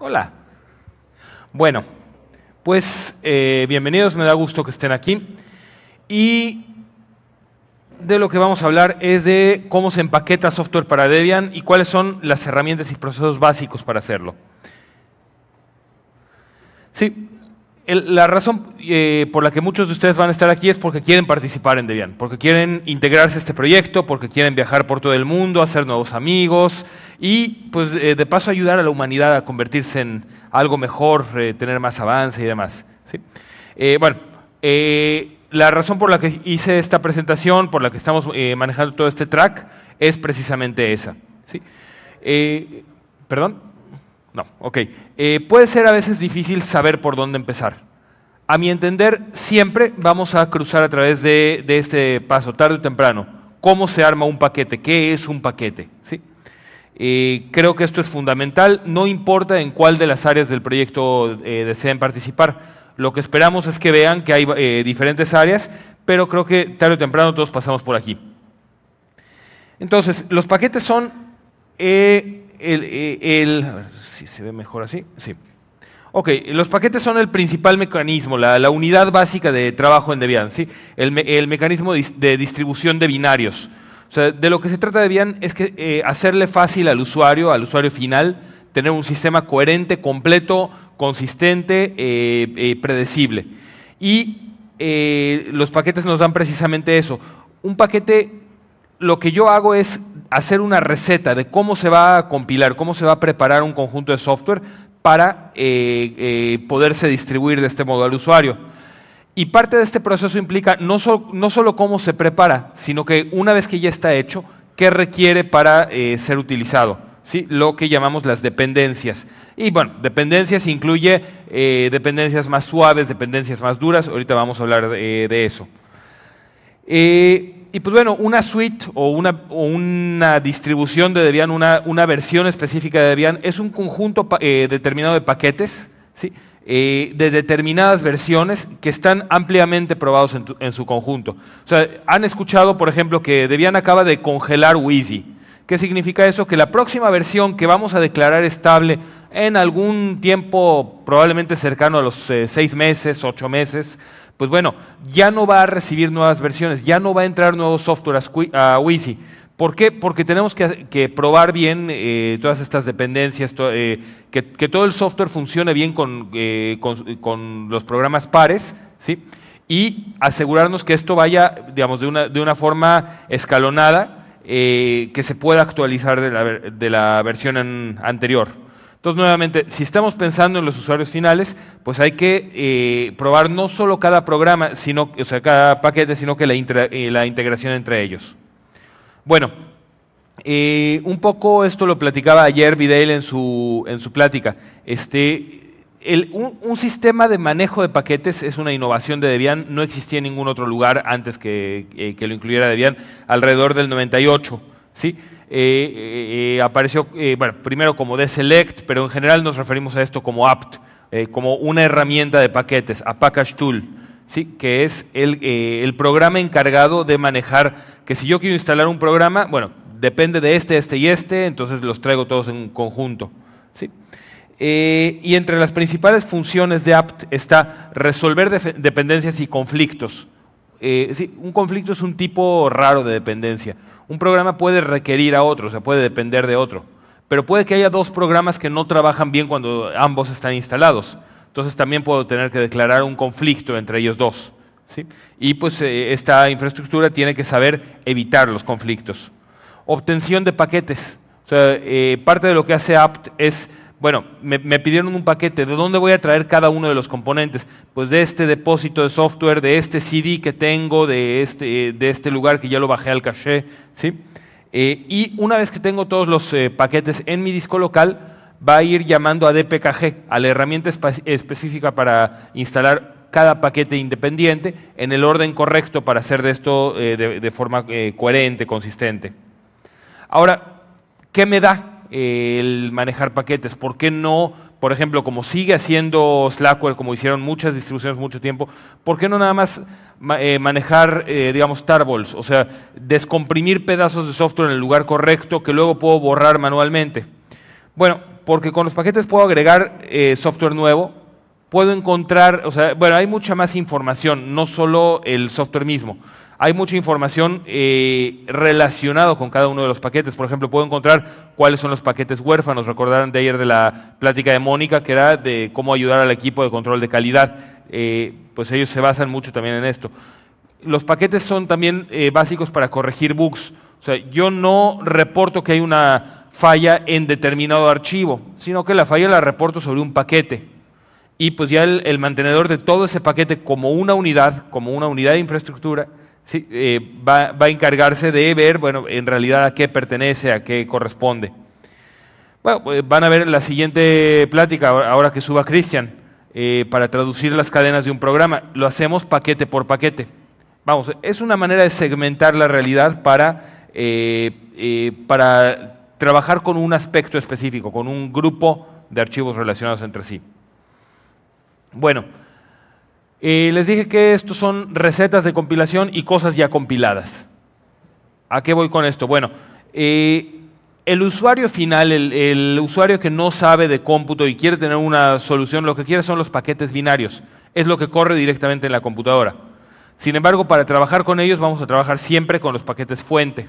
Hola. Bueno, pues eh, bienvenidos, me da gusto que estén aquí. Y de lo que vamos a hablar es de cómo se empaqueta software para Debian y cuáles son las herramientas y procesos básicos para hacerlo. Sí, la razón eh, por la que muchos de ustedes van a estar aquí es porque quieren participar en Debian, porque quieren integrarse a este proyecto, porque quieren viajar por todo el mundo, hacer nuevos amigos y, pues, eh, de paso, ayudar a la humanidad a convertirse en algo mejor, eh, tener más avance y demás. ¿sí? bueno, la razón por la que hice esta presentación, por la que estamos manejando todo este track, es precisamente esa. ¿sí? ¿Perdón? No, ok. Eh, puede ser a veces difícil saber por dónde empezar. A mi entender, siempre vamos a cruzar a través de, este paso, tarde o temprano. ¿Cómo se arma un paquete? ¿Qué es un paquete? ¿Sí? Eh, creo que esto es fundamental, no importa en cuál de las áreas del proyecto eh, deseen participar. Lo que esperamos es que vean que hay diferentes áreas, pero creo que tarde o temprano todos pasamos por aquí. Entonces, los paquetes son el, eh, si se ve mejor así, sí. Ok, los paquetes son el principal mecanismo, la, unidad básica de trabajo en Debian, ¿sí? el, mecanismo de, distribución de binarios. O sea, de lo que se trata Debian es que eh, hacerle fácil al usuario, al usuario final, tener un sistema coherente, completo, consistente, eh, predecible. Y los paquetes nos dan precisamente eso. Un paquete, lo que yo hago es hacer una receta de cómo se va a compilar, cómo se va a preparar un conjunto de software para eh, eh, poderse distribuir de este modo al usuario. Y parte de este proceso implica no, no, solo cómo se prepara, sino que una vez que ya está hecho, qué requiere para eh, ser utilizado. ¿Sí? Lo que llamamos las dependencias. Y bueno, dependencias incluye dependencias más suaves, dependencias más duras. Ahorita vamos a hablar de, eso y pues bueno, una suite o una, distribución de Debian, una, una, versión específica de Debian, es un conjunto eh, determinado de paquetes, ¿sí? Eh, de determinadas versiones que están ampliamente probados en, su conjunto. O sea, han escuchado, por ejemplo, que Debian acaba de congelar Wheezy. ¿Qué significa eso? Que la próxima versión que vamos a declarar estable en algún tiempo, probablemente cercano a los eh, seis meses, ocho meses, pues bueno, ya no va a recibir nuevas versiones, ya no va a entrar nuevo software a Wisi. ¿Por qué? Porque tenemos que, probar bien eh, todas estas dependencias, eh, que, todo el software funcione bien eh, con, con, los programas pares, ¿sí? y asegurarnos que esto vaya, digamos, de una, de una forma escalonada, que se pueda actualizar de la, de la versión anterior. Entonces, nuevamente, si estamos pensando en los usuarios finales, pues hay que eh, probar no solo cada programa, sino, o sea, cada paquete, sino que la, eh, integración entre ellos. Bueno, eh, un poco esto lo platicaba ayer Vidal en su, en su plática. Este, el, un, sistema de manejo de paquetes es una innovación de Debian, no existía en ningún otro lugar antes que, que lo incluyera Debian, alrededor del 98. ¿sí? Eh, eh, eh, apareció, bueno, primero como select, pero en general nos referimos a esto como apt, como una herramienta de paquetes, a package tool, ¿sí? que es el, programa encargado de manejar, que si yo quiero instalar un programa, bueno, depende de este, este y este, entonces los traigo todos en un conjunto. ¿sí? y entre las principales funciones de apt está resolver dependencias y conflictos. sí, un conflicto es un tipo raro de dependencia. Un programa puede requerir a otro, o sea, puede depender de otro. Pero puede que haya dos programas que no trabajan bien cuando ambos están instalados. Entonces también puedo tener que declarar un conflicto entre ellos dos. ¿sí? Y pues eh, esta infraestructura tiene que saber evitar los conflictos. Obtención de paquetes. O sea, eh, parte de lo que hace apt es bueno, me, pidieron un paquete, ¿de dónde voy a traer cada uno de los componentes? Pues de este depósito de software, de este CD que tengo, de este, de este lugar que ya lo bajé al caché, ¿sí? Eh, y una vez que tengo todos los eh, paquetes en mi disco local, va a ir llamando a DPKG, a la herramienta específica para instalar cada paquete independiente en el orden correcto para hacer de esto eh, de, de, forma coherente, consistente. Ahora, ¿qué me da eh, el manejar paquetes? ¿Por qué no, por ejemplo, como sigue haciendo Slackware, como hicieron muchas distribuciones mucho tiempo, ¿por qué no nada más eh, manejar, eh, digamos, tarballs? O sea, descomprimir pedazos de software en el lugar correcto que luego puedo borrar manualmente. Bueno, porque con los paquetes puedo agregar software nuevo, puedo encontrar, o sea, bueno, hay mucha más información, no solo el software mismo hay mucha información eh, relacionada con cada uno de los paquetes. Por ejemplo, puedo encontrar cuáles son los paquetes huérfanos. Recordarán de ayer de la plática de Mónica, que era de cómo ayudar al equipo de control de calidad. Eh, pues ellos se basan mucho también en esto. Los paquetes son también eh, básicos para corregir bugs. O sea, yo no reporto que hay una falla en determinado archivo, sino que la falla la reporto sobre un paquete y pues ya el, mantenedor de todo ese paquete como una unidad, como una unidad de infraestructura, eh, va, a encargarse de ver, bueno, en realidad a qué pertenece, a qué corresponde. Bueno, pues, van a ver la siguiente plática, ahora que suba Cristian, eh, para traducir las cadenas de un programa. Lo hacemos paquete por paquete. Vamos, es una manera de segmentar la realidad para, eh, para trabajar con un aspecto específico, con un grupo de archivos relacionados entre sí. Bueno les dije que estos son recetas de compilación y cosas ya compiladas. ¿A qué voy con esto? Bueno, eh, el usuario final, el, usuario que no sabe de cómputo y quiere tener una solución, lo que quiere son los paquetes binarios. Es lo que corre directamente en la computadora. Sin embargo, para trabajar con ellos vamos a trabajar siempre con los paquetes fuente.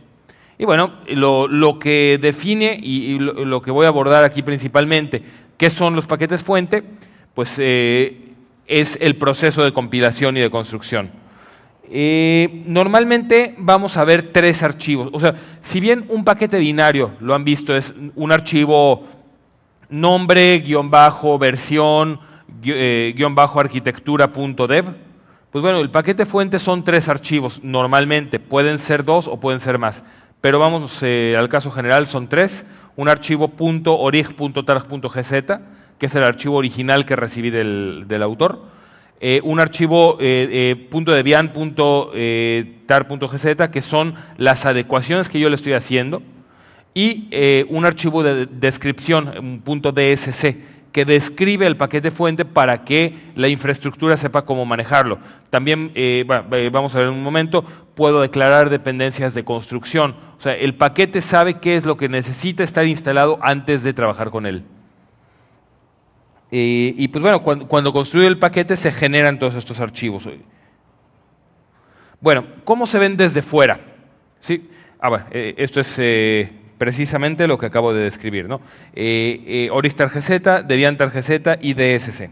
Y bueno, lo, que define y, lo, que voy a abordar aquí principalmente, ¿qué son los paquetes fuente? Pues eh, es el proceso de compilación y de construcción. Eh, normalmente vamos a ver tres archivos. O sea, si bien un paquete binario, lo han visto, es un archivo nombre, bajo, versión, eh, guión arquitectura.dev, pues bueno, el paquete fuente son tres archivos normalmente, pueden ser dos o pueden ser más, pero vamos eh, al caso general, son tres, un archivo .orig.targ.gz, que es el archivo original que recibí del, autor, eh, un archivo eh, eh, eh .tar que son las adecuaciones que yo le estoy haciendo, y un archivo de descripción, DSC, que describe el paquete fuente para que la infraestructura sepa cómo manejarlo. También, vamos a ver en un momento, puedo declarar dependencias de construcción. O sea, el paquete sabe qué es lo que necesita estar instalado antes de trabajar con él y pues bueno, cuando, construye el paquete se generan todos estos archivos. Bueno, ¿cómo se ven desde fuera? ¿Sí? Ah, bueno, eh, esto es eh, precisamente lo que acabo de describir. ¿no? Eh, Oristar GZ, y DSC.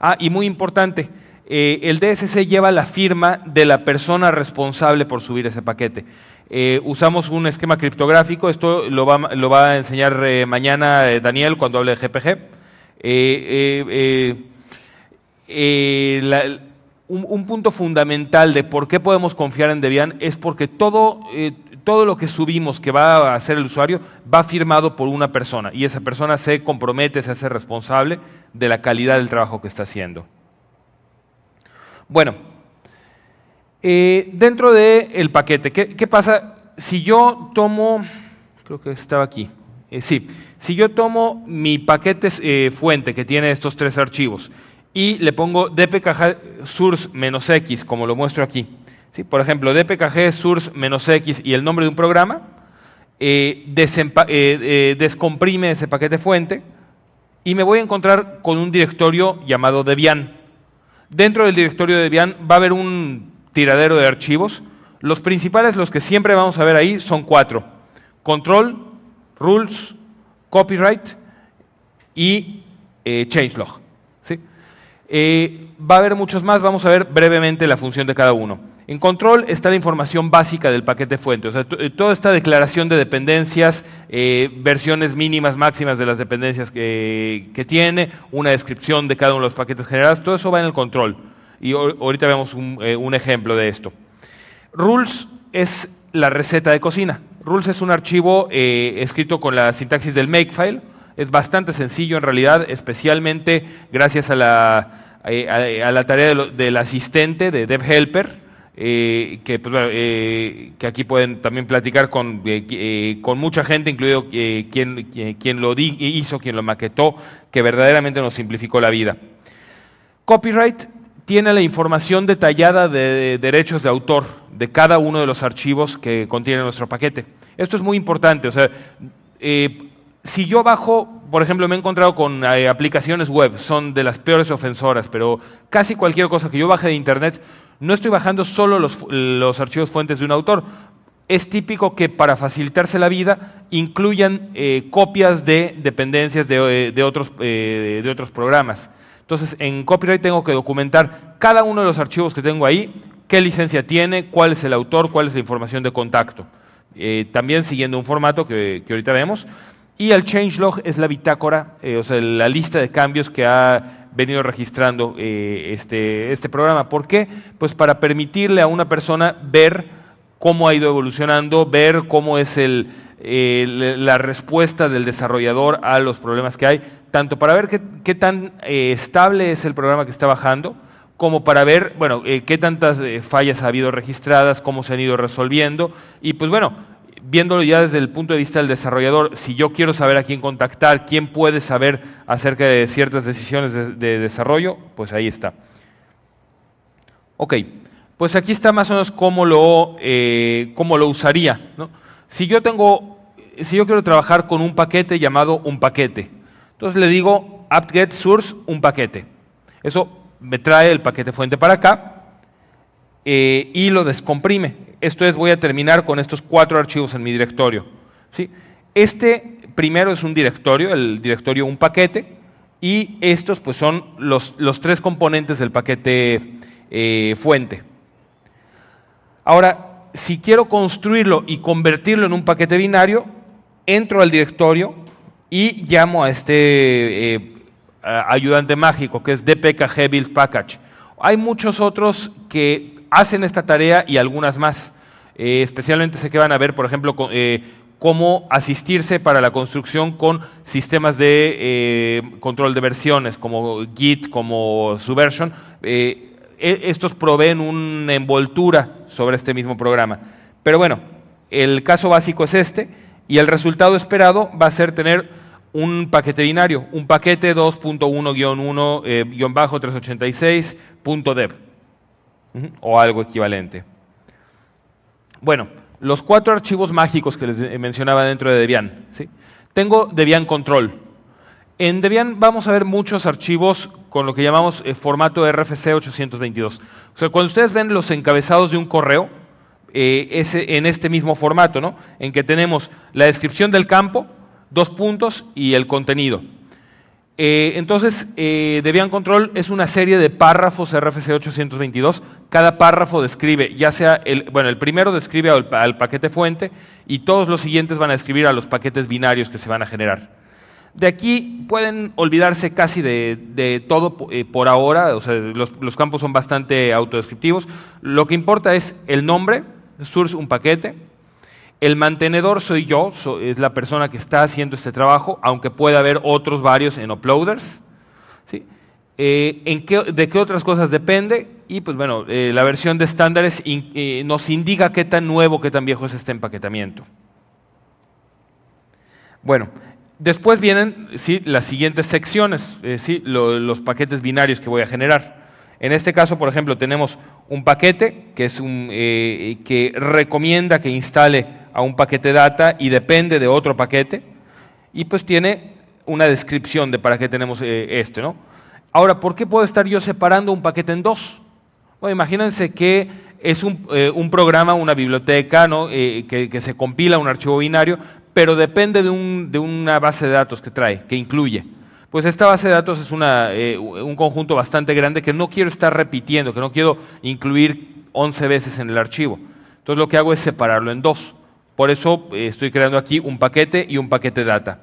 Ah, y muy importante, el DSC lleva la firma de la persona responsable por subir ese paquete. usamos un esquema criptográfico, esto lo va, a enseñar mañana Daniel cuando hable de GPG. Eh, eh, eh, un, punto fundamental de por qué podemos confiar en Debian es porque todo, todo lo que subimos que va a hacer el usuario va firmado por una persona y esa persona se compromete, se hace responsable de la calidad del trabajo que está haciendo. Bueno, dentro del el paquete, ¿qué, pasa si yo tomo, creo que estaba aquí, sí, si yo tomo mi paquete eh, fuente que tiene estos tres archivos y le pongo dpkg source-x, como lo muestro aquí, por ejemplo, dpkg source-x y el nombre de un programa, eh, eh, descomprime ese paquete fuente y me voy a encontrar con un directorio llamado Debian. Dentro del directorio Debian va a haber un tiradero de archivos. Los principales, los que siempre vamos a ver ahí, son cuatro. Control, Rules, copyright y eh, changelog. ¿sí? Eh, va a haber muchos más, vamos a ver brevemente la función de cada uno. En control está la información básica del paquete fuente, o sea, eh, toda esta declaración de dependencias, versiones mínimas, máximas de las dependencias que, tiene, una descripción de cada uno de los paquetes generados, todo eso va en el control. Y ahorita vemos un ejemplo de esto. Rules es la receta de cocina. Rules es un archivo eh, escrito con la sintaxis del makefile. Es bastante sencillo en realidad, especialmente gracias a la, eh, a, la tarea del asistente, de DevHelper, Helper, eh, que, pues, que, aquí pueden también platicar con, con mucha gente, incluido quien, quien, lo hizo, quien lo maquetó, que verdaderamente nos simplificó la vida. Copyright tiene la información detallada de derechos de autor de cada uno de los archivos que contiene nuestro paquete. Esto es muy importante. O sea, eh, si yo bajo, por ejemplo, me he encontrado con eh, aplicaciones web, son de las peores ofensoras, pero casi cualquier cosa que yo baje de Internet, no estoy bajando solo los, archivos fuentes de un autor. Es típico que para facilitarse la vida incluyan eh, copias de dependencias de, de otros, de otros programas. Entonces, en copyright tengo que documentar cada uno de los archivos que tengo ahí, qué licencia tiene, cuál es el autor, cuál es la información de contacto. Eh, también siguiendo un formato que, ahorita vemos. Y el changelog es la bitácora, eh, o sea, la lista de cambios que ha venido registrando eh, este, este programa. ¿Por qué? Pues para permitirle a una persona ver cómo ha ido evolucionando, ver cómo es el, eh, la respuesta del desarrollador a los problemas que hay, tanto para ver qué, tan eh, estable es el programa que está bajando, como para ver, bueno, eh, qué tantas fallas ha habido registradas, cómo se han ido resolviendo, y pues bueno, viéndolo ya desde el punto de vista del desarrollador, si yo quiero saber a quién contactar, quién puede saber acerca de ciertas decisiones de, desarrollo, pues ahí está. Ok, pues aquí está más o menos cómo lo, cómo lo usaría, ¿no? Si yo tengo, si yo quiero trabajar con un paquete llamado un paquete, entonces le digo apt get source un paquete. Eso me trae el paquete fuente para acá eh, y lo descomprime. Esto es, voy a terminar con estos cuatro archivos en mi directorio. ¿sí? Este primero es un directorio, el directorio un paquete, y estos pues son los, los tres componentes del paquete eh, fuente. Ahora, si quiero construirlo y convertirlo en un paquete binario, entro al directorio y llamo a este eh, ayudante mágico que es dpkg build package. Hay muchos otros que hacen esta tarea y algunas más. Eh, especialmente sé que van a ver, por ejemplo, eh, cómo asistirse para la construcción con sistemas de control de versiones como Git, como Subversion. E, estos proveen una envoltura sobre este mismo programa. Pero bueno, el caso básico es este y el resultado esperado va a ser tener un paquete binario, un paquete 2.1-1-386.dev eh, o algo equivalente. Bueno, los cuatro archivos mágicos que les mencionaba dentro de Debian. ¿sí? Tengo Debian Control, en Debian vamos a ver muchos archivos con lo que llamamos eh, formato RFC 822. O sea, cuando ustedes ven los encabezados de un correo, eh, es en este mismo formato, ¿no? En que tenemos la descripción del campo, dos puntos y el contenido. Eh, entonces, Debian Control es una serie de párrafos RFC 822. Cada párrafo describe, ya sea, el, bueno, el primero describe al paquete fuente y todos los siguientes van a describir a los paquetes binarios que se van a generar. De aquí pueden olvidarse casi de, todo eh, por ahora, los, campos son bastante autodescriptivos. Lo que importa es el nombre, source un paquete, el mantenedor soy yo, es la persona que está haciendo este trabajo, aunque puede haber otros varios en uploaders. Eh, ¿De qué otras cosas depende? Y pues bueno, eh, la versión de estándares nos indica qué tan nuevo, qué tan viejo es este empaquetamiento. Bueno, Después vienen ¿sí? las siguientes secciones, eh, ¿sí? los paquetes binarios que voy a generar. En este caso, por ejemplo, tenemos un paquete que, es un, eh, que recomienda que instale a un paquete data y depende de otro paquete. Y pues tiene una descripción de para qué tenemos eh, esto. ¿no? Ahora, ¿por qué puedo estar yo separando un paquete en dos? Bueno, imagínense que es un, programa, una biblioteca, ¿no? que, que, se compila un archivo binario, pero depende de, una base de datos que trae, que incluye. Pues esta base de datos es eh, un conjunto bastante grande que no quiero estar repitiendo, que no quiero incluir 11 veces en el archivo. Entonces lo que hago es separarlo en dos. Por eso eh, estoy creando aquí un paquete y un paquete data.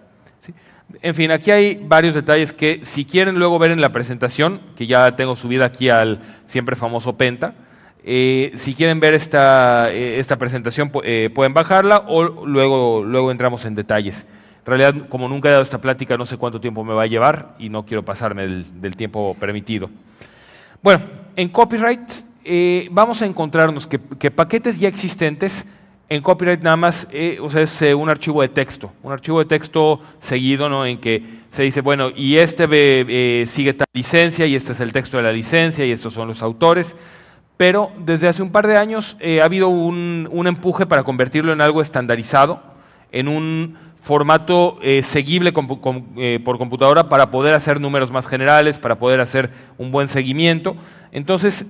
En fin, aquí hay varios detalles que si quieren luego ver en la presentación, que ya tengo subida aquí al siempre famoso Penta, eh, si quieren ver esta, eh, esta presentación, eh, pueden bajarla o luego, luego entramos en detalles. En realidad, como nunca he dado esta plática, no sé cuánto tiempo me va a llevar y no quiero pasarme del, tiempo permitido. Bueno, en copyright vamos a encontrarnos que, paquetes ya existentes, en copyright nada más, es un archivo de texto, un archivo de texto seguido, En que se dice, bueno, y este sigue tal licencia, y este es el texto de la licencia, y estos son los autores pero desde hace un par de años eh, ha habido un, empuje para convertirlo en algo estandarizado, en un formato eh, seguible eh, por computadora para poder hacer números más generales, para poder hacer un buen seguimiento. Entonces,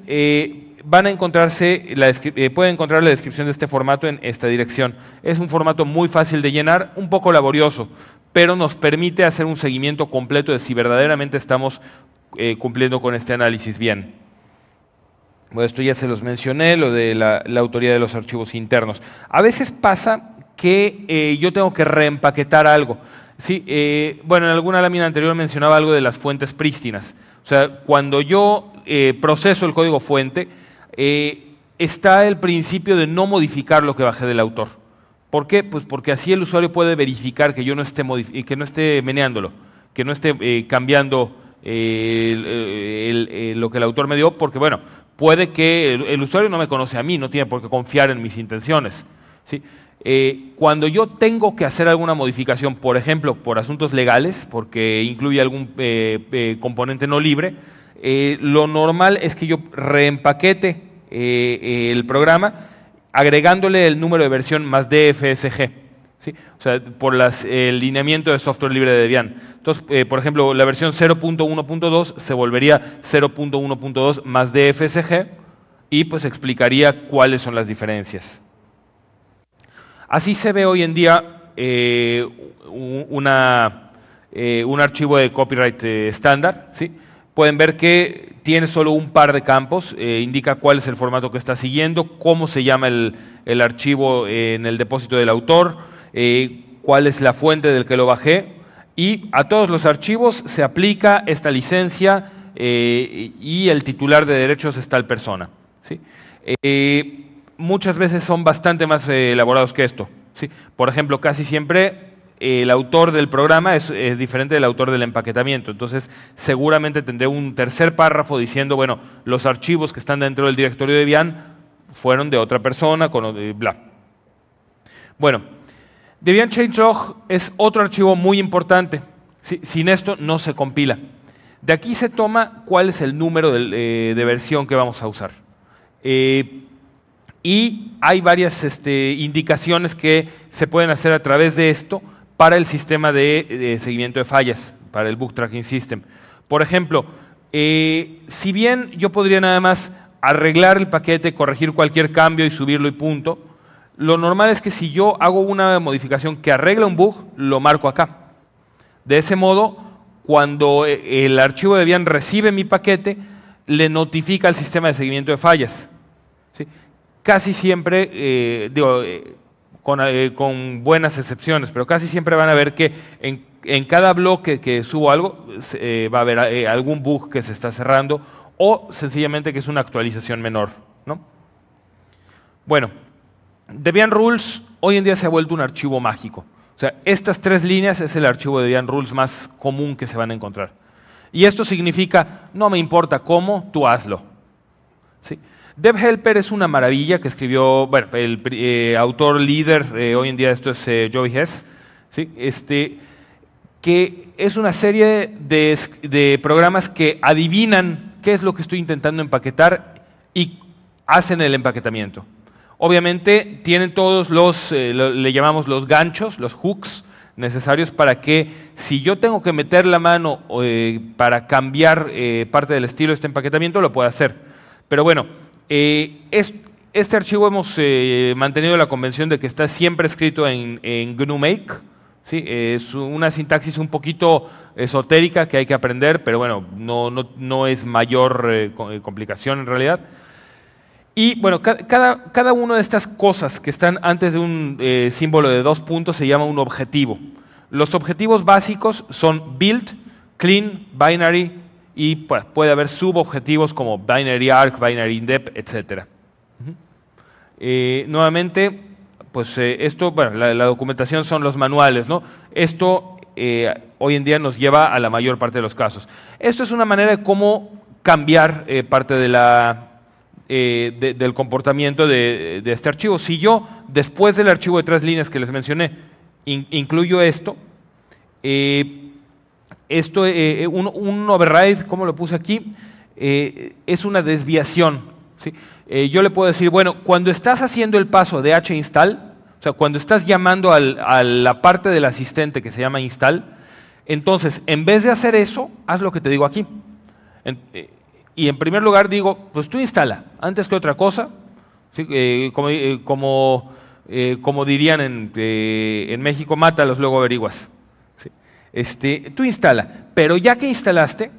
van a encontrarse pueden encontrar la descripción de este formato en esta dirección. Es un formato muy fácil de llenar, un poco laborioso, pero nos permite hacer un seguimiento completo de si verdaderamente estamos cumpliendo con este análisis bien. Bueno, esto ya se los mencioné, lo de la, autoría de los archivos internos. A veces pasa que eh, yo tengo que reempaquetar algo. Sí, eh, bueno, en alguna lámina anterior mencionaba algo de las fuentes prístinas. O sea, cuando yo eh, proceso el código fuente, está el principio de no modificar lo que bajé del autor. ¿Por qué? Pues porque así el usuario puede verificar que yo no esté, que no esté meneándolo, que no esté cambiando lo que el autor me dio, porque bueno, Puede que el, usuario no me conoce a mí, no tiene por qué confiar en mis intenciones. Eh, cuando yo tengo que hacer alguna modificación, por ejemplo, por asuntos legales, porque incluye algún eh, eh, componente no libre, lo normal es que yo reempaquete el programa agregándole el número de versión más DFSG. O sea, por el lineamiento de software libre de Debian. Entonces, eh, por ejemplo, la versión 0.1.2 se volvería 0.1.2 más DFSG y pues explicaría cuáles son las diferencias. Así se ve hoy en día eh, eh, un archivo de copyright estándar. ¿sí? Pueden ver que tiene solo un par de campos, indica cuál es el formato que está siguiendo, cómo se llama el archivo en el depósito del autor, eh, cuál es la fuente del que lo bajé. Y a todos los archivos se aplica esta licencia eh, y el titular de derechos es tal persona. Eh, muchas veces son bastante más elaborados que esto. ¿sí? Por ejemplo, casi siempre el autor del programa es, diferente del autor del empaquetamiento. Entonces, seguramente tendré un tercer párrafo diciendo, bueno, los archivos que están dentro del directorio de Debian fueron de otra persona, con, bla. Bueno, Debian changelog es otro archivo muy importante. sin esto no se compila. De aquí se toma cuál es el número eh, de, versión que vamos a usar. Eh, y hay varias este, indicaciones que se pueden hacer a través de esto para el sistema de, seguimiento de fallas, para el Book Tracking System. Por ejemplo, eh, si bien yo podría nada más arreglar el paquete, corregir cualquier cambio y subirlo y punto, lo normal es que si yo hago una modificación que arregla un bug, lo marco acá. De ese modo, cuando eh, el archivo de Debian recibe mi paquete, le notifica al sistema de seguimiento de fallas. Casi siempre, eh, digo, eh, con, buenas excepciones, pero casi siempre van a ver que en, cada bloque que subo algo, va a haber algún bug que se está cerrando o sencillamente que es una actualización menor. Bueno. Debian Rules hoy en día se ha vuelto un archivo mágico. O sea, estas tres líneas es el archivo de Debian Rules más común que se van a encontrar. Y esto significa, no me importa cómo, tú hazlo. ¿Sí? Dev Helper es una maravilla que escribió, bueno, el eh, autor líder, eh, hoy en día esto es eh, Joey Hess, este, que es una serie de programas que adivinan qué es lo que estoy intentando empaquetar y hacen el empaquetamiento. Obviamente tienen todos los, eh, le llamamos los ganchos, los hooks necesarios para que si yo tengo que meter la mano eh, para cambiar eh, parte del estilo de este empaquetamiento, lo pueda hacer. Pero bueno, este archivo hemos mantenido la convención de que está siempre escrito en, en GNU Make. ¿sí? Es una sintaxis un poquito esotérica que hay que aprender, pero bueno, no es mayor complicación en realidad. Y bueno, cada, cada una de estas cosas que están antes de un eh, símbolo de dos puntos se llama un objetivo. Los objetivos básicos son build, clean, binary y puede haber subobjetivos como binary arc, binary in-depth, etc. Eh, nuevamente, pues eh, esto, bueno, la, documentación son los manuales, ¿no? Esto hoy en día nos lleva a la mayor parte de los casos. Esto es una manera de cómo cambiar parte de la, eh, del comportamiento de, este archivo. Si yo, después del archivo de tres líneas que les mencioné, incluyo esto, eh, esto eh, un, override, como lo puse aquí, es una desviación. yo le puedo decir, bueno, cuando estás haciendo el paso de h install, o sea, cuando estás llamando a la parte del asistente que se llama install, entonces, en vez de hacer eso, haz lo que te digo aquí. Y en primer lugar digo, pues tú instala, antes que otra cosa, eh, como, eh, eh, como, dirían en, en, México, mátalos, luego averiguas. Este, tú instala, pero ya que instalaste,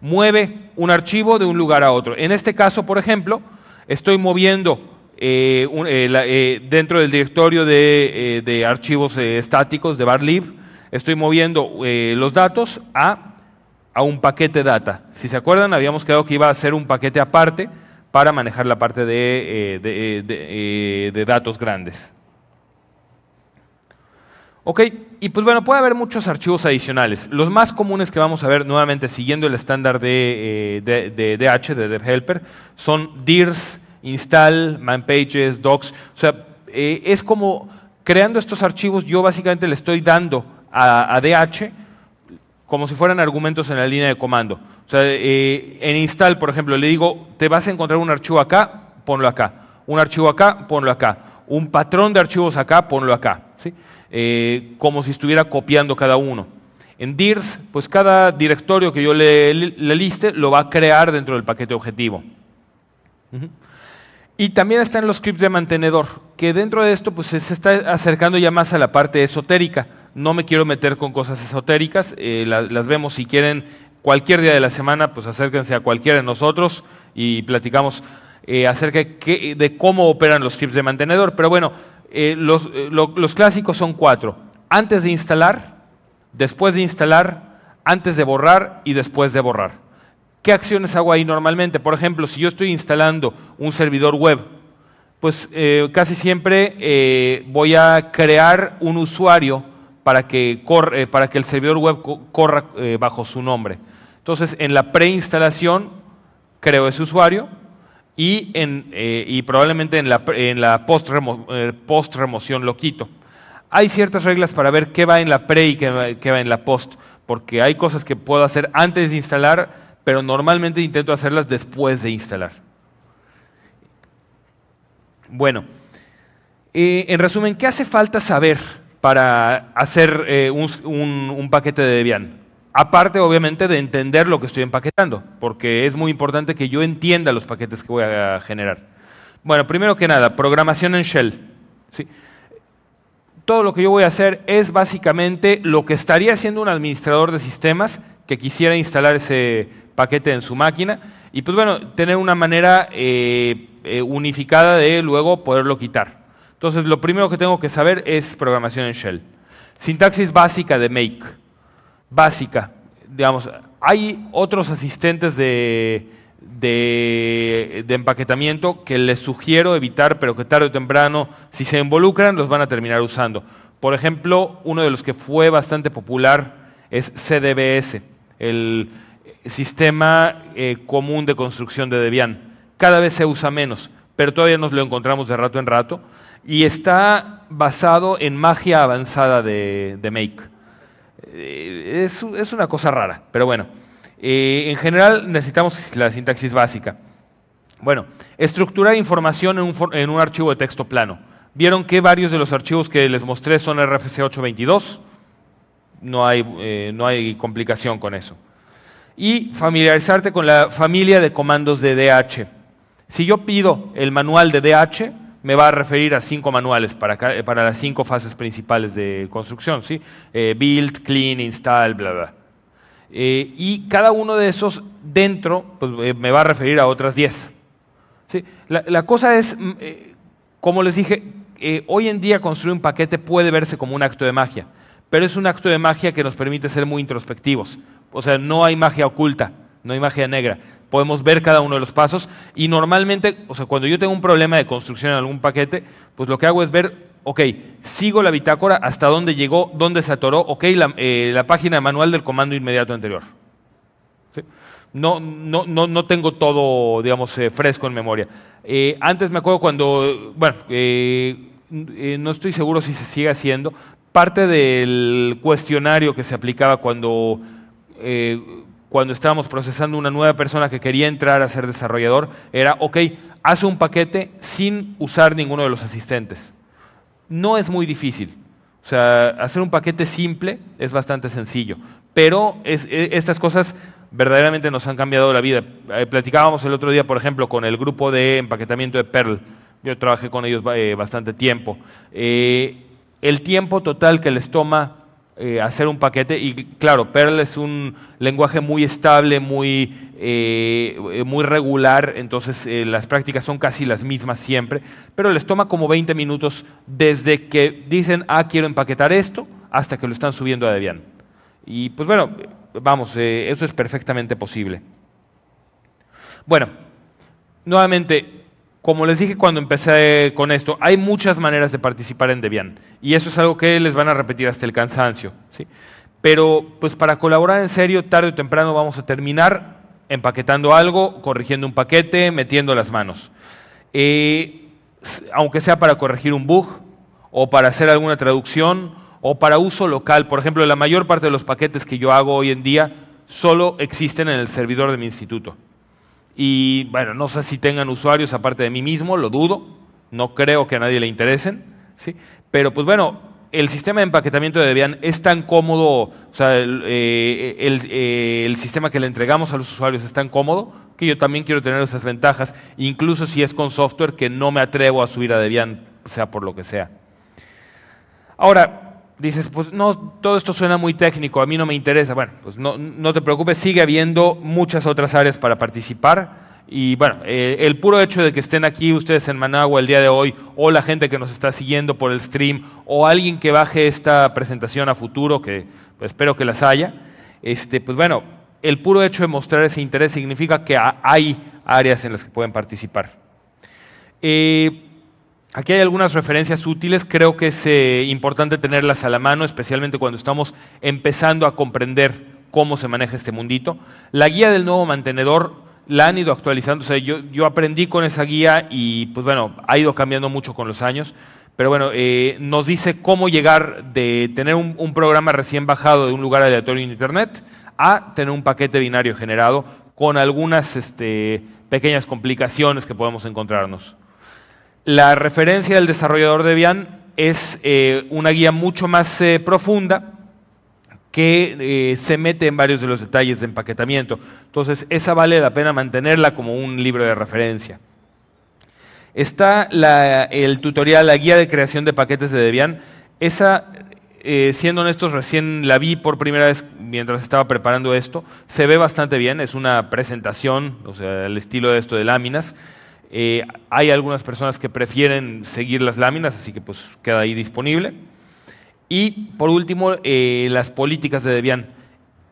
mueve un archivo de un lugar a otro. En este caso, por ejemplo, estoy moviendo dentro del directorio de, de archivos estáticos de BarLib, estoy moviendo los datos a a un paquete data. Si se acuerdan, habíamos quedado que iba a ser un paquete aparte para manejar la parte eh, eh, eh, de, datos grandes. Ok, y pues bueno, puede haber muchos archivos adicionales. Los más comunes que vamos a ver, nuevamente siguiendo el estándar de, DH, de, de DH, de DevHelper, son DIRs, install, manpages, docs. O sea, es como creando estos archivos, yo básicamente le estoy dando a, a DH como si fueran argumentos en la línea de comando. O sea, eh, en install, por ejemplo, le digo, te vas a encontrar un archivo acá, ponlo acá. Un archivo acá, ponlo acá. Un patrón de archivos acá, ponlo acá. ¿sí? Eh, como si estuviera copiando cada uno. En DIRS, pues cada directorio que yo le, liste lo va a crear dentro del paquete objetivo. Y también están los scripts de mantenedor, que dentro de esto pues, se está acercando ya más a la parte esotérica. No me quiero meter con cosas esotéricas, eh, las, vemos si quieren cualquier día de la semana, pues acérquense a cualquiera de nosotros y platicamos eh, acerca de, cómo operan los scripts de mantenedor. Pero bueno, eh, los, clásicos son cuatro. Antes de instalar, después de instalar, antes de borrar y después de borrar. ¿Qué acciones hago ahí normalmente? Por ejemplo, si yo estoy instalando un servidor web, pues eh, casi siempre eh, voy a crear un usuario para que, eh, para que el servidor web corra bajo su nombre. Entonces, en la preinstalación creo ese usuario y, en, probablemente en la, en post, post remoción lo quito. Hay ciertas reglas para ver qué va en la pre y qué va en la post, porque hay cosas que puedo hacer antes de instalar pero normalmente intento hacerlas después de instalar. Bueno, eh, en resumen, ¿qué hace falta saber para hacer eh, un, paquete de Debian? Aparte, obviamente, de entender lo que estoy empaquetando, porque es muy importante que yo entienda los paquetes que voy a generar. Bueno, primero que nada, programación en shell. ¿sí? Todo lo que yo voy a hacer es básicamente lo que estaría haciendo un administrador de sistemas que quisiera instalar ese paquete en su máquina y pues bueno, tener una manera eh, eh, unificada de luego poderlo quitar. Entonces lo primero que tengo que saber es programación en shell. Sintaxis básica de make, básica. Digamos, hay otros asistentes de, de, empaquetamiento que les sugiero evitar, pero que tarde o temprano, si se involucran, los van a terminar usando. Por ejemplo, uno de los que fue bastante popular es CDBS, el sistema eh, común de construcción de Debian. Cada vez se usa menos, pero todavía nos lo encontramos de rato en rato. Y está basado en magia avanzada de, Make. Eh, es, una cosa rara, pero bueno. Eh, en general necesitamos la sintaxis básica. Bueno, estructurar información en un, archivo de texto plano. Vieron que varios de los archivos que les mostré son RFC 822. no hay complicación con eso y familiarizarte con la familia de comandos de DH. Si yo pido el manual de DH, me va a referir a cinco manuales para, eh, las cinco fases principales de construcción, eh, build, clean, install, bla, bla. Eh, y cada uno de esos dentro pues, me va a referir a otras 10. ¿sí? la, cosa es, mm, como les dije, hoy en día construir un paquete puede verse como un acto de magia, pero es un acto de magia que nos permite ser muy introspectivos, o sea, no hay magia oculta, no hay magia negra. Podemos ver cada uno de los pasos y normalmente, o sea, cuando yo tengo un problema de construcción en algún paquete, pues lo que hago es ver, ok, sigo la bitácora hasta dónde llegó, dónde se atoró, ok, la, eh, página manual del comando inmediato anterior. No, no, no, no, tengo todo, digamos, eh, fresco en memoria. Eh, antes me acuerdo cuando, bueno, no estoy seguro si se sigue haciendo, parte del cuestionario que se aplicaba cuando eh, cuando estábamos procesando una nueva persona que quería entrar a ser desarrollador, era, ok, hace un paquete sin usar ninguno de los asistentes. No es muy difícil. O sea, hacer un paquete simple es bastante sencillo. Pero e, estas cosas verdaderamente nos han cambiado la vida. Eh, platicábamos el otro día, por ejemplo, con el grupo de empaquetamiento de Perl. Yo trabajé con ellos eh, bastante tiempo. el tiempo total que les toma eh, hacer un paquete y claro, Perl es un lenguaje muy estable, muy, eh, muy regular, entonces eh, las prácticas son casi las mismas siempre, pero les toma como 20 minutos desde que dicen, ah, quiero empaquetar esto, hasta que lo están subiendo a Debian. Y pues bueno, vamos, eso es perfectamente posible. Bueno, nuevamente, como les dije cuando empecé con esto, hay muchas maneras de participar en Debian y eso es algo que les van a repetir hasta el cansancio. ¿sí? Pero pues para colaborar en serio, tarde o temprano vamos a terminar empaquetando algo, corrigiendo un paquete, metiendo las manos. Eh, aunque sea para corregir un bug o para hacer alguna traducción o para uso local. Por ejemplo, la mayor parte de los paquetes que yo hago hoy en día solo existen en el servidor de mi instituto. Y bueno, no sé si tengan usuarios aparte de mí mismo, lo dudo. No creo que a nadie le interesen. ¿sí? Pero pues bueno, el sistema de empaquetamiento de Debian es tan cómodo, o sea, el, eh, eh, el, sistema que le entregamos a los usuarios es tan cómodo que yo también quiero tener esas ventajas, incluso si es con software que no me atrevo a subir a Debian, sea por lo que sea. Ahora, dices, pues no, todo esto suena muy técnico, a mí no me interesa. Bueno, pues no, te preocupes, sigue habiendo muchas otras áreas para participar. Y bueno, eh, el puro hecho de que estén aquí ustedes en Managua el día de hoy, o la gente que nos está siguiendo por el stream, o alguien que baje esta presentación a futuro, que pues, espero que las haya, este, pues bueno, el puro hecho de mostrar ese interés significa que hay áreas en las que pueden participar. Eh, Aquí hay algunas referencias útiles, creo que es eh, importante tenerlas a la mano, especialmente cuando estamos empezando a comprender cómo se maneja este mundito. La guía del nuevo mantenedor la han ido actualizando, yo, aprendí con esa guía y pues bueno, ha ido cambiando mucho con los años, pero bueno, eh, nos dice cómo llegar de tener un, programa recién bajado de un lugar aleatorio en Internet a tener un paquete binario generado con algunas este, pequeñas complicaciones que podemos encontrarnos. La referencia del desarrollador Debian es eh, una guía mucho más eh, profunda que eh, se mete en varios de los detalles de empaquetamiento. Entonces, esa vale la pena mantenerla como un libro de referencia. Está el tutorial, la guía de creación de paquetes de Debian. Esa, siendo honestos, recién la vi por primera vez mientras estaba preparando esto. Se ve bastante bien, es una presentación, o sea, el estilo de esto de láminas. Eh, hay algunas personas que prefieren seguir las láminas, así que pues queda ahí disponible. Y por último, eh, las políticas de Debian.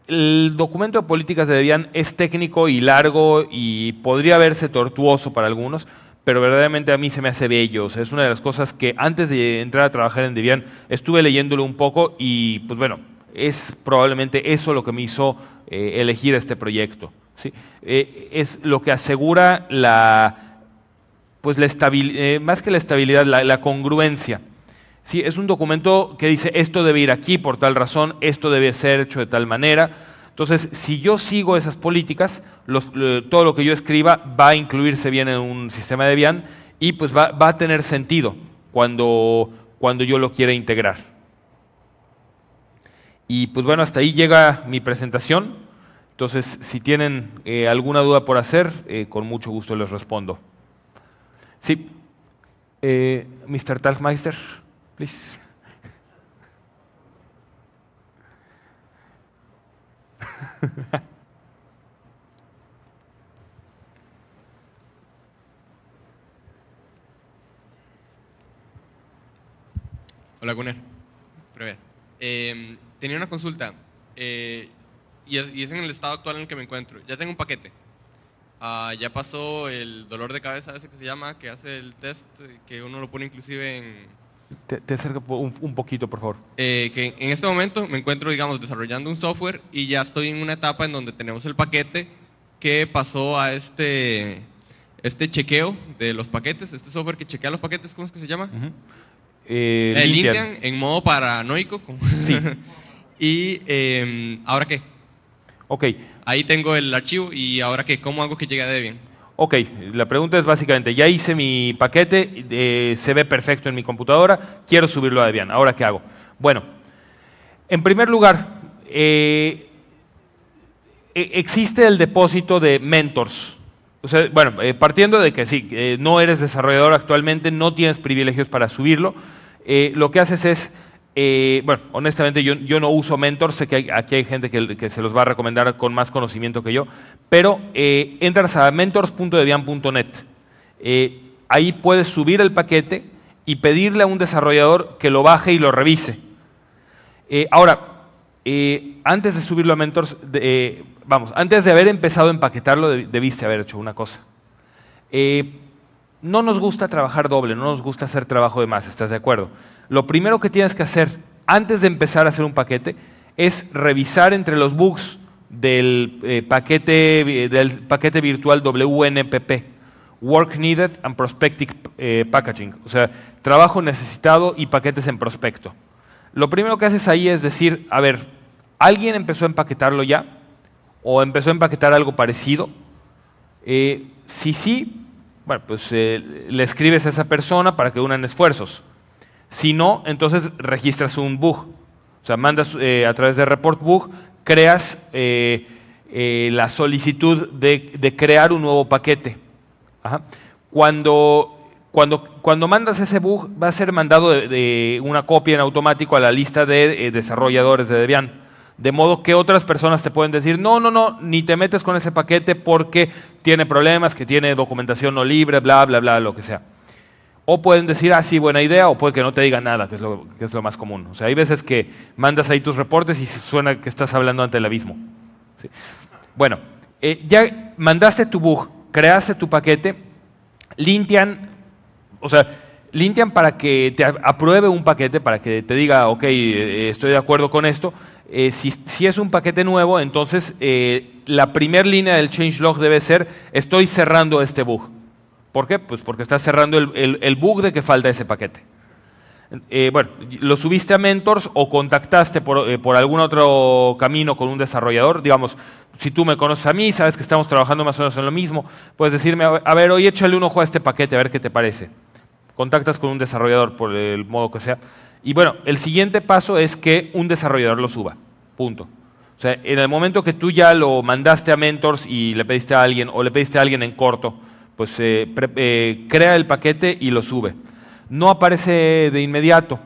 El documento de políticas de Debian es técnico y largo y podría verse tortuoso para algunos, pero verdaderamente a mí se me hace bello. O sea, es una de las cosas que antes de entrar a trabajar en Debian estuve leyéndolo un poco y pues bueno, es probablemente eso lo que me hizo eh, elegir este proyecto. ¿sí? es lo que asegura la pues la eh, más que la estabilidad, la, congruencia. Sí, es un documento que dice esto debe ir aquí por tal razón, esto debe ser hecho de tal manera. Entonces, si yo sigo esas políticas, todo lo que yo escriba va a incluirse bien en un sistema de Debian y pues va, a tener sentido cuando, cuando yo lo quiera integrar. Y pues bueno, hasta ahí llega mi presentación. Entonces, si tienen eh, alguna duda por hacer, eh, con mucho gusto les respondo. Sí. Eh, Mr. Talkmeister, please. Hola, Gunnar. Eh, tenía una consulta eh, y, es, y es en el estado actual en el que me encuentro. Ya tengo un paquete Ah, ya pasó el dolor de cabeza ese que se llama, que hace el test, que uno lo pone inclusive en... Te, acerca un, poquito, por favor. Eh, que en este momento me encuentro, digamos, desarrollando un software y ya estoy en una etapa en donde tenemos el paquete que pasó a este, este chequeo de los paquetes, este software que chequea los paquetes, ¿cómo es que se llama? el eh, eh, en modo paranoico. Sí. y em, ahora qué? Ok. Ahí tengo el archivo y ahora que cómo hago que llegue a Debian. Ok, la pregunta es básicamente, ya hice mi paquete, eh, se ve perfecto en mi computadora, quiero subirlo a Debian, ¿ahora qué hago? Bueno, en primer lugar, eh, e-, existe el depósito de mentors. O sea, bueno, eh, partiendo de que sí, no eres desarrollador actualmente, no tienes privilegios para subirlo, lo que haces es eh, bueno, honestamente yo, no uso Mentors. sé que aquí hay gente que, se los va a recomendar con más conocimiento que yo, pero eh, entras a mentors.debian.net. Eh, ahí puedes subir el paquete y pedirle a un desarrollador que lo baje y lo revise. ahora, antes de subirlo a Mentors, vamos, antes de haber empezado a empaquetarlo, debiste haber hecho una cosa no nos gusta trabajar doble, no nos gusta hacer trabajo de más, ¿estás de acuerdo? Lo primero que tienes que hacer antes de empezar a hacer un paquete es revisar entre los bugs del, eh, paquete, eh, del paquete virtual WNPP, Work Needed and Prospective eh, Packaging, o sea, trabajo necesitado y paquetes en prospecto. Lo primero que haces ahí es decir, a ver, ¿alguien empezó a empaquetarlo ya? ¿O empezó a empaquetar algo parecido? si sí, bueno, pues eh, le escribes a esa persona para que unan esfuerzos. Si no, entonces registras un bug. O sea, mandas eh, a través de report bug, creas eh, la solicitud de, crear un nuevo paquete. Cuando, cuando, cuando mandas ese bug, va a ser mandado de una copia en automático a la lista de desarrolladores de Debian. De modo que otras personas te pueden decir, no, no, no, ni te metes con ese paquete porque tiene problemas, que tiene documentación no libre, bla, bla, bla, lo que sea. O pueden decir, ah, sí, buena idea, o puede que no te diga nada, que es lo, que es lo más común. O sea, hay veces que mandas ahí tus reportes y suena que estás hablando ante el abismo. Bueno, eh, ya mandaste tu bug, creaste tu paquete, lintian, o sea, lintian para que te apruebe un paquete, para que te diga, ok, eh, estoy de acuerdo con esto, eh, si, es un paquete nuevo, entonces eh, la primera línea del changelog debe ser, estoy cerrando este bug. ¿Por qué? Pues porque estás cerrando el, bug de que falta ese paquete. Eh, bueno, lo subiste a Mentors o contactaste por, algún otro camino con un desarrollador. Digamos, si tú me conoces a mí, sabes que estamos trabajando más o menos en lo mismo, puedes decirme, a ver, hoy échale un ojo a este paquete, a ver qué te parece. Contactas con un desarrollador por el modo que sea. Y bueno, el siguiente paso es que un desarrollador lo suba. Punto. O sea, en el momento que tú ya lo mandaste a mentors y le pediste a alguien o le pediste a alguien en corto, pues eh, eh, crea el paquete y lo sube. No aparece de inmediato.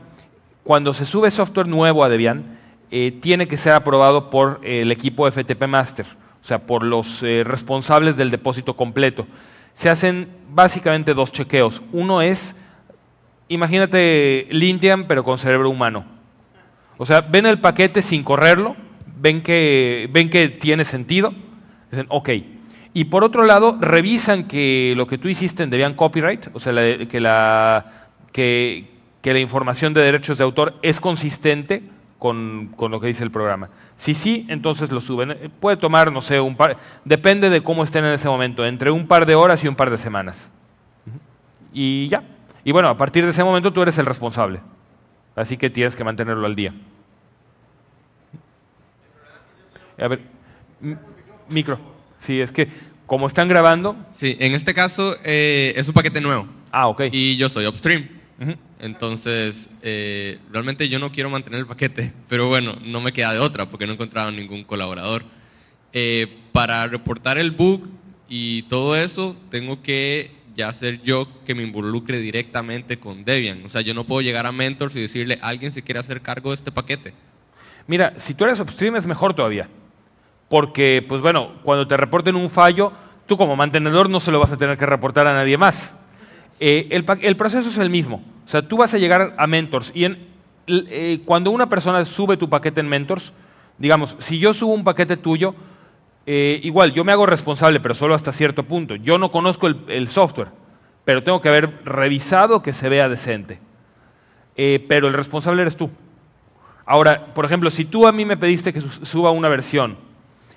Cuando se sube software nuevo a Debian, eh, tiene que ser aprobado por el equipo FTP Master, o sea, por los responsables del depósito completo. Se hacen básicamente dos chequeos. Uno es imagínate Lindian, pero con cerebro humano. O sea, ven el paquete sin correrlo, ven que, ven que tiene sentido, dicen, ok. Y por otro lado, revisan que lo que tú hiciste en Debian Copyright, o sea, que, la, que, la información de derechos de autor es consistente con, con, lo que dice el programa. Si sí, entonces lo suben. Eh, puede tomar, no sé, un par, depende de cómo estén en ese momento, entre un par de horas y un par de semanas. Y ya. Y bueno, a partir de ese momento tú eres el responsable. Así que tienes que mantenerlo al día. A ver, micro. Sí, es que como están grabando. Sí, en este caso eh, es un paquete nuevo. Ah, ok. Y yo soy upstream. Entonces, eh, realmente yo no quiero mantener el paquete, pero bueno, no me queda de otra porque no he encontrado ningún colaborador. Eh, para reportar el bug y todo eso, tengo que ya ser yo que me involucre directamente con Debian. O sea, yo no puedo llegar a Mentors y decirle, alguien se quiere hacer cargo de este paquete. Mira, si tú eres upstream es mejor todavía. Porque, pues bueno, cuando te reporten un fallo, tú como mantenedor no se lo vas a tener que reportar a nadie más. Eh, el, proceso es el mismo. O sea, tú vas a llegar a Mentors y en, eh, cuando una persona sube tu paquete en Mentors, digamos, si yo subo un paquete tuyo, eh, igual, yo me hago responsable, pero solo hasta cierto punto. Yo no conozco el, software, pero tengo que haber revisado que se vea decente. Eh, pero el responsable eres tú. Ahora, por ejemplo, si tú a mí me pediste que suba una versión,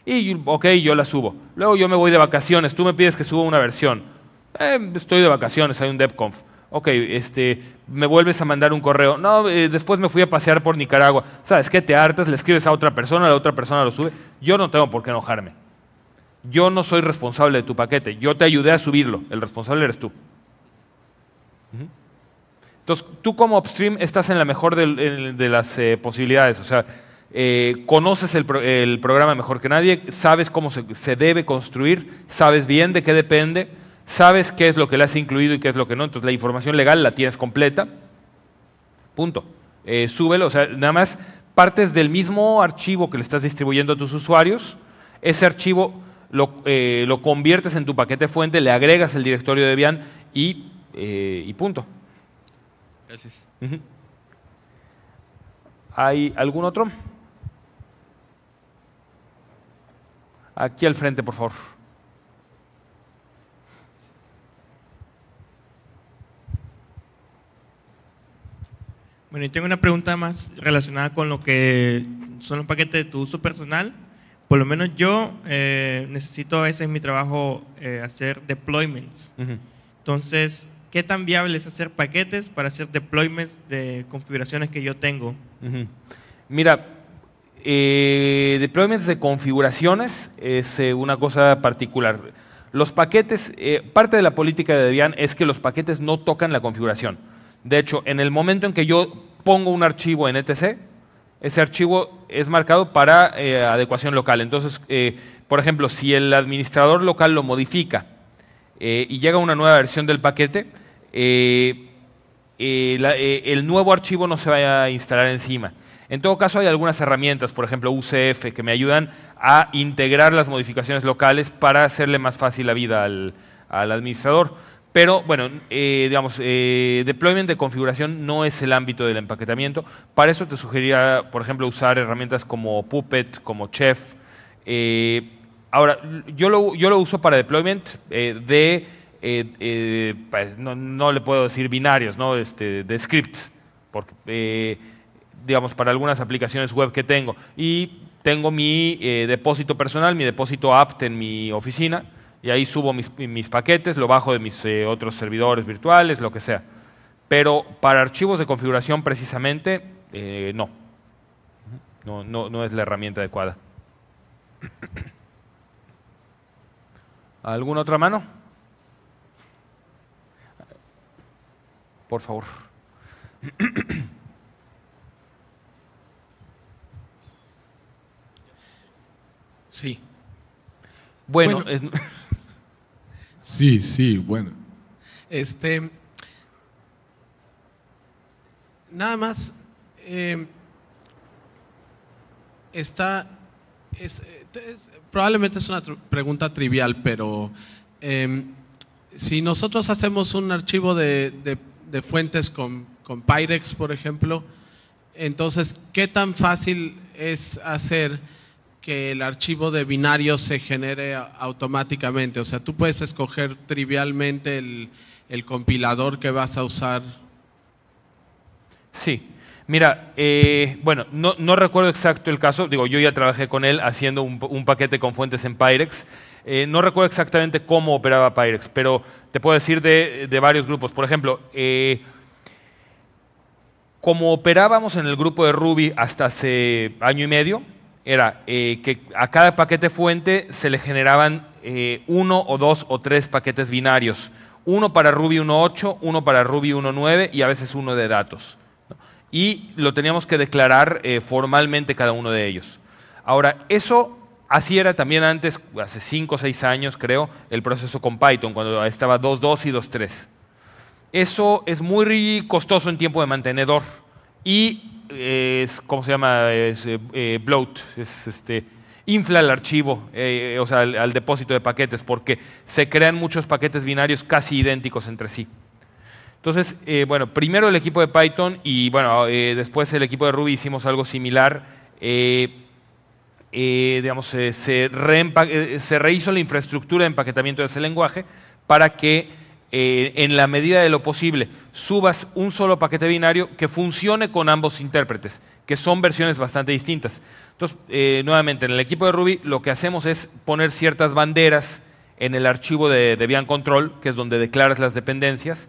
y ok, yo la subo. Luego yo me voy de vacaciones, tú me pides que suba una versión. Eh, estoy de vacaciones, hay un DevConf. Ok, este, me vuelves a mandar un correo. No, después me fui a pasear por Nicaragua. ¿Sabes qué? Te hartas, le escribes a otra persona, la otra persona lo sube. Yo no tengo por qué enojarme. Yo no soy responsable de tu paquete, yo te ayudé a subirlo, el responsable eres tú. Entonces, tú como upstream estás en la mejor de, las eh, posibilidades, o sea, eh, conoces el, programa mejor que nadie, sabes cómo se, debe construir, sabes bien de qué depende, sabes qué es lo que le has incluido y qué es lo que no, entonces la información legal la tienes completa, punto. Eh, súbelo, o sea, nada más partes del mismo archivo que le estás distribuyendo a tus usuarios, ese archivo lo, eh, lo, conviertes en tu paquete fuente, le agregas el directorio Debian y, eh, y punto. Gracias. ¿Hay algún otro? Aquí al frente, por favor. Bueno, y tengo una pregunta más relacionada con lo que son los paquetes de tu uso personal por lo menos yo eh, necesito a veces en mi trabajo eh, hacer deployments. Entonces, ¿qué tan viable es hacer paquetes para hacer deployments de configuraciones que yo tengo? Mira, eh, deployments de configuraciones es una cosa particular. Los paquetes, parte de la política de Debian es que los paquetes no tocan la configuración. De hecho, en el momento en que yo pongo un archivo en etc, ese archivo es marcado para eh, adecuación local. Entonces, eh, por ejemplo, si el administrador local lo modifica eh, y llega una nueva versión del paquete, el nuevo archivo no se va a instalar encima. En todo caso, hay algunas herramientas, por ejemplo, UCF, que me ayudan a integrar las modificaciones locales para hacerle más fácil la vida al administrador. Pero bueno, eh, digamos, eh, deployment de configuración no es el ámbito del empaquetamiento. Para eso te sugeriría, por ejemplo, usar herramientas como Puppet, como Chef. Eh, ahora, yo lo, yo lo uso para deployment de, pues, no, le puedo decir binarios, ¿no? Este, de scripts, porque, digamos, para algunas aplicaciones web que tengo. Y tengo mi depósito personal, mi depósito apt en mi oficina y ahí subo mis, paquetes, lo bajo de mis eh, otros servidores virtuales, lo que sea. Pero para archivos de configuración precisamente, eh, no. No, no. es la herramienta adecuada. ¿Alguna otra mano? Por favor. Sí. Bueno, bueno. Es... Sí, sí, bueno. Este, nada más, eh, está, eh, es, probablemente es una pregunta trivial, pero em, si nosotros hacemos un archivo de, fuentes con, con, Pyrex, por ejemplo, entonces, ¿qué tan fácil es hacer que el archivo de binario se genere automáticamente. O sea, tú puedes escoger trivialmente el, compilador que vas a usar. Sí. Mira, eh, bueno, no, recuerdo exacto el caso. Digo, yo ya trabajé con él haciendo un, paquete con fuentes en Pyrex. Eh, no recuerdo exactamente cómo operaba Pyrex, pero te puedo decir de, varios grupos. Por ejemplo, eh, como operábamos en el grupo de Ruby hasta hace año y medio, era eh, que a cada paquete fuente se le generaban eh, uno o dos o tres paquetes binarios. Uno para Ruby 1.8, uno para Ruby 1.9 y a veces uno de datos. Y lo teníamos que declarar eh, formalmente cada uno de ellos. Ahora, eso así era también antes, hace 5 o 6 años creo, el proceso con Python, cuando estaba 2.2 y 2.3. Eso es muy costoso en tiempo de mantenedor y es, ¿cómo se llama? Eh, eh, bloat, es, este, infla el archivo, eh, o sea, al, depósito de paquetes, porque se crean muchos paquetes binarios casi idénticos entre sí. Entonces, bueno, primero el equipo de Python y bueno, después el equipo de Ruby hicimos algo similar. digamos, se, rehizo la infraestructura de empaquetamiento de ese lenguaje para que en la medida de lo posible subas un solo paquete binario que funcione con ambos intérpretes, que son versiones bastante distintas. Entonces, eh, nuevamente, en el equipo de Ruby lo que hacemos es poner ciertas banderas en el archivo de Debian Control, que es donde declaras las dependencias,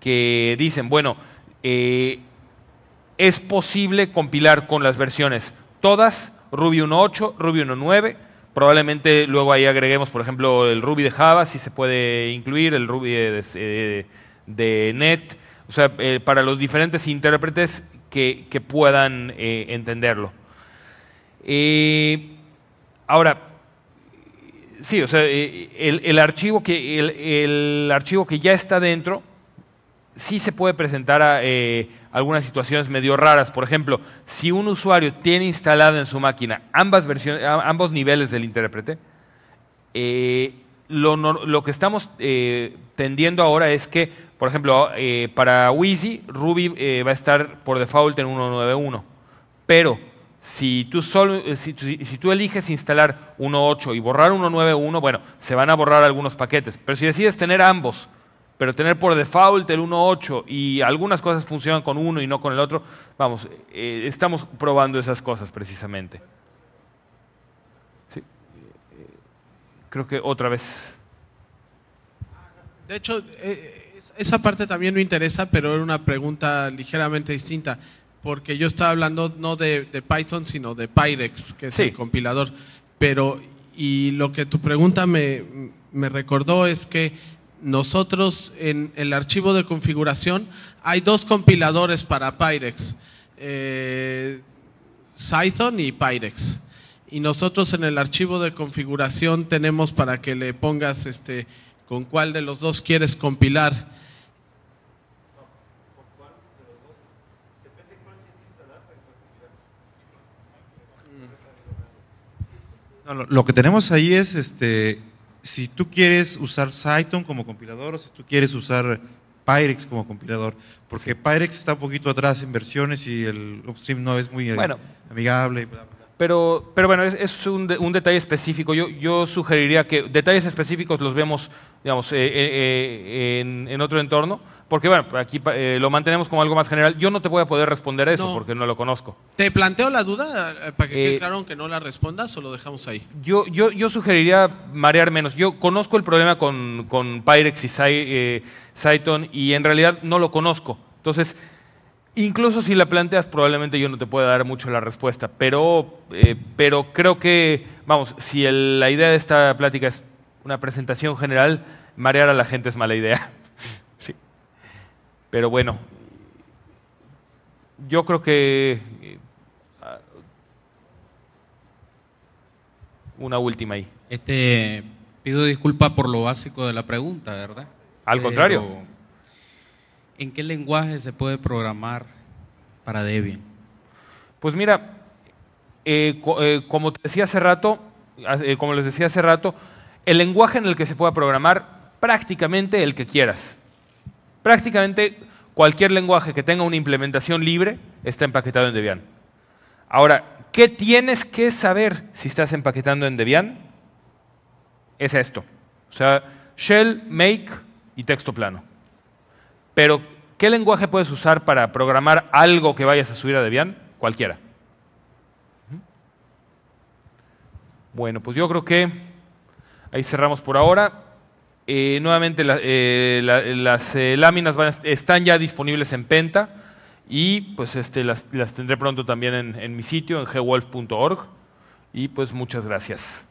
que dicen, bueno, eh, es posible compilar con las versiones todas, Ruby 1.8, Ruby 1.9, probablemente luego ahí agreguemos, por ejemplo, el Ruby de Java, si se puede incluir, el Ruby de de NET, o sea, eh, para los diferentes intérpretes que, puedan eh, entenderlo. Eh, ahora, sí, o sea, el, archivo que, el, archivo que ya está dentro sí se puede presentar a, algunas situaciones medio raras. Por ejemplo, si un usuario tiene instalado en su máquina ambas versiones, ambos niveles del intérprete, lo, que estamos tendiendo ahora es que por ejemplo, eh, para Wheezy, Ruby eh, va a estar por default en 1.9.1. Pero si tú, solo, eh, si, tú eliges instalar 1.8 y borrar 1.9.1, bueno, se van a borrar algunos paquetes. Pero si decides tener ambos, pero tener por default el 1.8 y algunas cosas funcionan con uno y no con el otro, vamos, estamos probando esas cosas precisamente. Creo que otra vez. De hecho, eh, esa parte también me interesa, pero era una pregunta ligeramente distinta, porque yo estaba hablando no de, Python, sino de Pyrex, que es el compilador. Pero, y lo que tu pregunta me, recordó es que nosotros en el archivo de configuración hay dos compiladores para Pyrex, Python eh, y Pyrex. Y nosotros en el archivo de configuración tenemos para que le pongas este, con cuál de los dos quieres compilar lo, que tenemos ahí es, este, si tú quieres usar Cyton como compilador o si tú quieres usar Pyrex como compilador, porque Pyrex está un poquito atrás en versiones y el upstream no es muy eh, amigable. Pero, pero bueno, es, un, detalle específico. Yo, yo sugeriría que detalles específicos los vemos digamos, eh, eh, en, en, otro entorno porque bueno, aquí eh, lo mantenemos como algo más general. Yo no te voy a poder responder eso porque no lo conozco. ¿Te planteo la duda eh, para que quede eh, claro que no la respondas o lo dejamos ahí? Yo, yo, yo sugeriría marear menos. Yo conozco el problema con, con Pyrex y Cyton y en realidad no lo conozco. Entonces, incluso si la planteas, probablemente yo no te pueda dar mucho la respuesta. Pero, pero creo que, vamos, si la idea de esta plática es una presentación general, marear a la gente es mala idea. Pero bueno, yo creo que eh, una última ahí. Este, pido disculpas por lo básico de la pregunta, ¿verdad? Al contrario. ¿En qué lenguaje se puede programar para Debian? Pues mira, eh, eh, como te decía hace rato, como les decía hace rato, el lenguaje en el que se pueda programar prácticamente el que quieras. Prácticamente cualquier lenguaje que tenga una implementación libre está empaquetado en Debian. Ahora, ¿qué tienes que saber si estás empaquetando en Debian? Es esto. O sea, shell, make y texto plano. Pero, ¿qué lenguaje puedes usar para programar algo que vayas a subir a Debian? Cualquiera. Bueno, pues yo creo que ahí cerramos por ahora. Eh, nuevamente eh, las eh, láminas están ya disponibles en Penta y pues este, las, las tendré pronto también en, en mi sitio, en gwolf.org. Y pues muchas gracias.